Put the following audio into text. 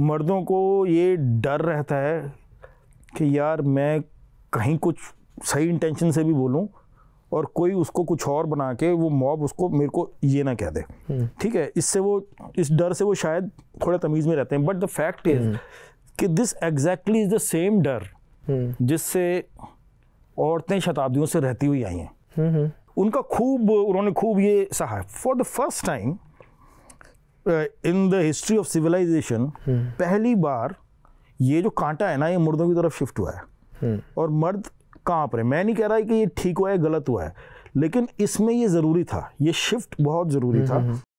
मर्दों को ये डर रहता है कि यार मैं कहीं कुछ सही इंटेंशन से भी बोलूँ और कोई उसको कुछ और बना के वो मॉब उसको मेरे को ये ना कह दे हम्म। ठीक है इससे वो इस डर से वो शायद थोड़ा तमीज़ में रहते हैं बट द फैक्ट इज कि this exactly is the same डर हम्म। जिससे औरतें शताब्दियों से रहती हुई आई हैं हम्म, उनका खूब उन्होंने खूब ये सहा for the first time in the history of civilization पहली बार ये जो कांटा है ना ये मर्दों की तरफ शिफ्ट हुआ है hmm. और मर्द कहाँ पर है मैं नहीं कह रहा है कि ये ठीक हुआ है गलत हुआ है लेकिन इसमें ये ज़रूरी था ये शिफ्ट बहुत ज़रूरी hmm, था hmm,